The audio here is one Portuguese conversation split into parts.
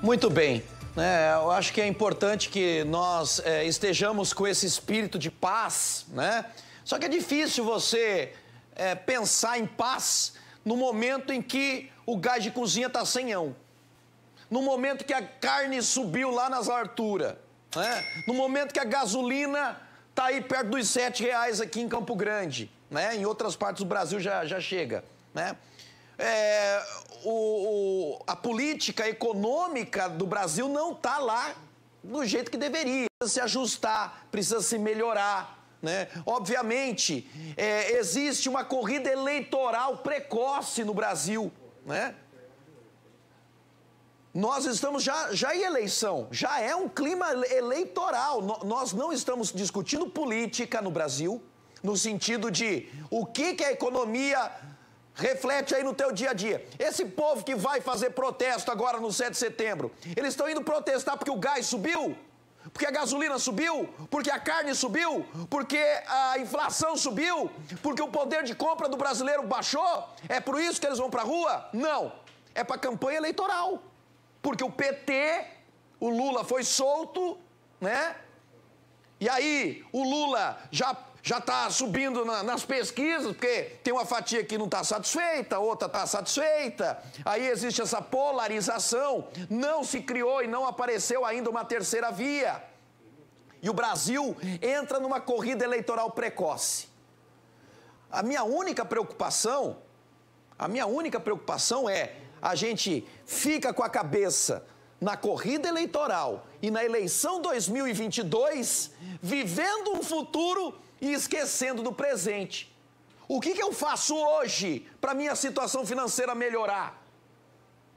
Muito bem. É, eu acho que é importante que nós é, estejamos com esse espírito de paz, né? Só que é difícil você é, pensar em paz no momento em que o gás de cozinha está sem ão. No momento que a carne subiu lá nas alturas. Né? No momento que a gasolina está aí perto dos sete reais aqui em Campo Grande. Né? Em outras partes do Brasil já, já chega. Né? é, o, o, a política econômica do Brasil não está lá do jeito que deveria. Precisa se ajustar, precisa se melhorar. Né? Obviamente, é, existe uma corrida eleitoral precoce no Brasil. Né? Nós estamos já, já em eleição, já é um clima eleitoral. No, nós não estamos discutindo política no Brasil, no sentido de o que, que a economia Reflete aí no teu dia a dia. Esse povo que vai fazer protesto agora no 7 de setembro, eles estão indo protestar porque o gás subiu? Porque a gasolina subiu? Porque a carne subiu? Porque a inflação subiu? Porque o poder de compra do brasileiro baixou? É por isso que eles vão para a rua? Não. É para campanha eleitoral. Porque o PT, o Lula foi solto, né? E aí, o Lula já já está subindo na, nas pesquisas, porque tem uma fatia que não está satisfeita, outra está satisfeita. Aí existe essa polarização. Não se criou e não apareceu ainda uma terceira via. E o Brasil entra numa corrida eleitoral precoce. A minha única preocupação, a minha única preocupação é a gente fica com a cabeça na corrida eleitoral e na eleição 2022, vivendo um futuro e esquecendo do presente. O que, que eu faço hoje para minha situação financeira melhorar?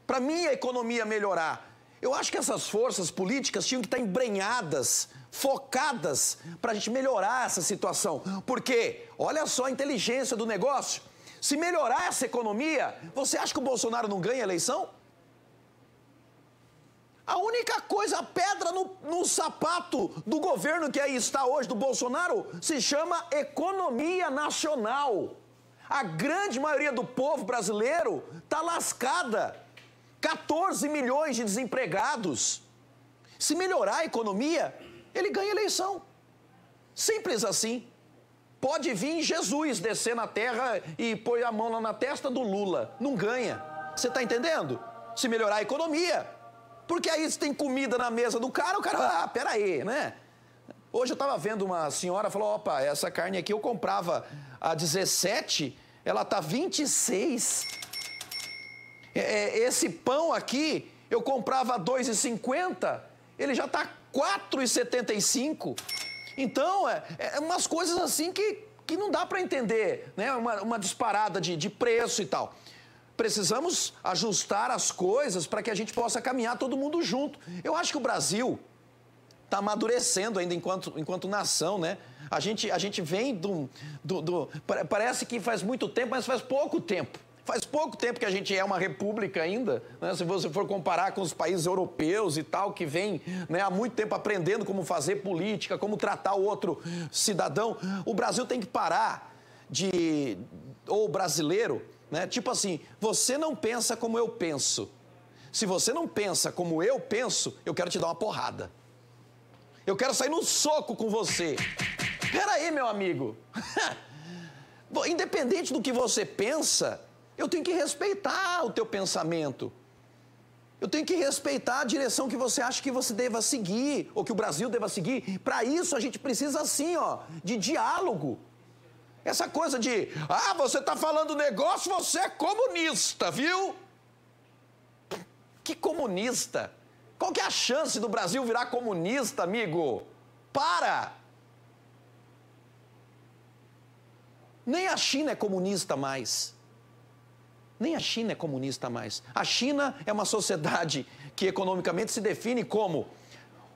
Para minha economia melhorar? Eu acho que essas forças políticas tinham que estar tá embrenhadas, focadas, para a gente melhorar essa situação. Porque, olha só a inteligência do negócio. Se melhorar essa economia, você acha que o Bolsonaro não ganha a eleição? A única coisa, a pedra no, no sapato do governo que aí está hoje, do Bolsonaro, se chama economia nacional. A grande maioria do povo brasileiro está lascada. 14 milhões de desempregados. Se melhorar a economia, ele ganha eleição. Simples assim. Pode vir Jesus descer na terra e pôr a mão lá na testa do Lula. Não ganha. Você está entendendo? Se melhorar a economia, porque aí se tem comida na mesa do cara, o cara, ah, peraí, né? Hoje eu estava vendo uma senhora, falou, opa, essa carne aqui eu comprava a 17, ela tá 26. É, é, esse pão aqui eu comprava a 2,50, ele já tá 4,75. Então, é, é, é umas coisas assim que, que não dá para entender, né? Uma, uma disparada de, de preço e tal precisamos ajustar as coisas para que a gente possa caminhar todo mundo junto. Eu acho que o Brasil está amadurecendo ainda enquanto, enquanto nação, né? A gente, a gente vem do, do, do. Parece que faz muito tempo, mas faz pouco tempo. Faz pouco tempo que a gente é uma república ainda, né? se você for comparar com os países europeus e tal, que vem né, há muito tempo aprendendo como fazer política, como tratar o outro cidadão. O Brasil tem que parar de. ou o brasileiro né? Tipo assim, você não pensa como eu penso. Se você não pensa como eu penso, eu quero te dar uma porrada. Eu quero sair num soco com você. Pera aí, meu amigo. Independente do que você pensa, eu tenho que respeitar o teu pensamento. Eu tenho que respeitar a direção que você acha que você deva seguir, ou que o Brasil deva seguir. Para isso, a gente precisa, assim, ó, de diálogo. Essa coisa de, ah, você está falando negócio, você é comunista, viu? Que comunista? Qual que é a chance do Brasil virar comunista, amigo? Para! Nem a China é comunista mais. Nem a China é comunista mais. A China é uma sociedade que economicamente se define como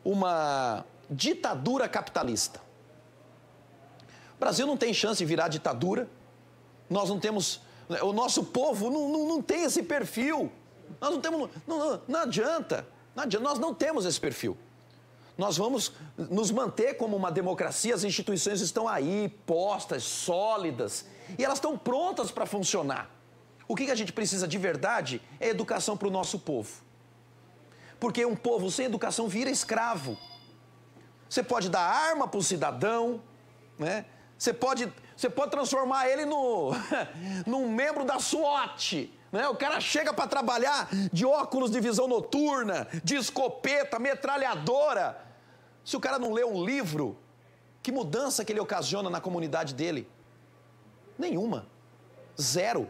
uma ditadura capitalista. O Brasil não tem chance de virar ditadura. Nós não temos. Né, o nosso povo não, não, não tem esse perfil. Nós não temos. Não, não, não adianta. Não adianta. Nós não temos esse perfil. Nós vamos nos manter como uma democracia, as instituições estão aí, postas, sólidas, e elas estão prontas para funcionar. O que, que a gente precisa de verdade é educação para o nosso povo. Porque um povo sem educação vira escravo. Você pode dar arma para o cidadão, né? Você pode, você pode transformar ele no, num membro da SWAT. Né? O cara chega para trabalhar de óculos de visão noturna, de escopeta, metralhadora. Se o cara não lê um livro, que mudança que ele ocasiona na comunidade dele? Nenhuma. Zero.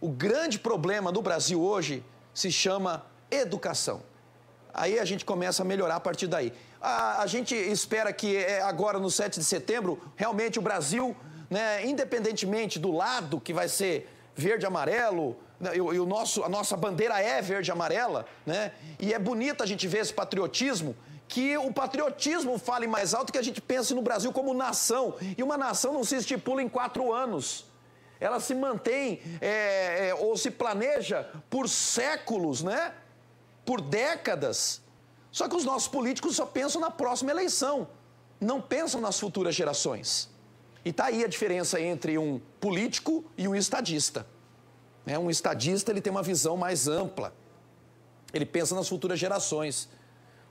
O grande problema no Brasil hoje se chama educação. Aí a gente começa a melhorar a partir daí. A, a gente espera que é, agora, no 7 de setembro, realmente o Brasil, né, independentemente do lado que vai ser verde, amarelo, né, e, e o nosso, a nossa bandeira é verde, amarela, né? E é bonito a gente ver esse patriotismo, que o patriotismo fale mais alto que a gente pense no Brasil como nação. E uma nação não se estipula em quatro anos ela se mantém é, é, ou se planeja por séculos, né? por décadas. Só que os nossos políticos só pensam na próxima eleição, não pensam nas futuras gerações. E está aí a diferença entre um político e um estadista. Né, um estadista ele tem uma visão mais ampla. Ele pensa nas futuras gerações.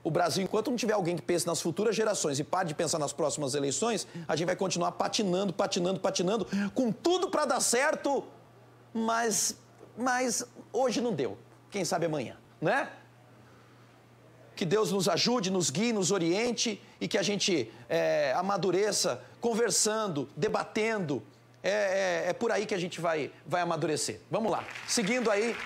O Brasil, enquanto não tiver alguém que pense nas futuras gerações e pare de pensar nas próximas eleições, a gente vai continuar patinando, patinando, patinando, com tudo para dar certo, mas, mas hoje não deu. Quem sabe amanhã, né? Que Deus nos ajude, nos guie, nos oriente e que a gente é, amadureça conversando, debatendo. É, é, é por aí que a gente vai, vai amadurecer. Vamos lá, seguindo aí